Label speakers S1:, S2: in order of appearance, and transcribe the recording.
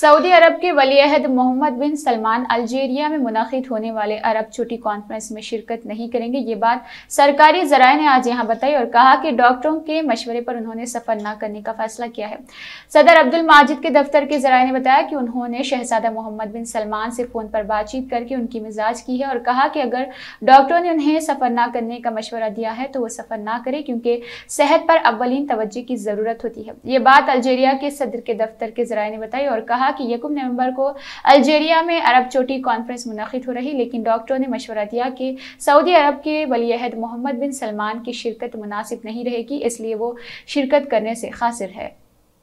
S1: Saudi Arab के वली अहद मोहम्मद बिन सलमान अल्जीरिया में मुनद होने वाले अरब छुट्टी कॉन्फ्रेंस में शिरकत नहीं करेंगे ये बात सरकारी जराये ने आज यहाँ बताई और कहा कि डॉक्टरों के मशवरे पर उन्होंने सफर न करने का फैसला किया है सदर अब्दुल माजिद के दफ्तर के जराये ने बताया कि उन्होंने शहजादा मोहम्मद बिन सलमान से फ़ोन पर बातचीत करके उनकी मिजाज की है और कहा कि अगर डॉक्टरों ने उन्हें सफ़र न करने का मशवरा दिया है तो वो सफ़र न करें क्योंकि सेहत पर अवलिन तोज्जह की ज़रूरत होती है ये बात अल्जीरिया के सदर के दफ्तर के जराये ने बताई और कहा कहा कि यकुम नवंबर को अल्जेरिया में अरब चोटी कॉन्फ्रेंस मुनद हो रही लेकिन डॉक्टरों ने मशवरा दिया कि सऊदी अरब के वलीहद मोहम्मद बिन सलमान की शिरकत मुनासिब नहीं रहेगी इसलिए वो शिरकत करने से खासिर है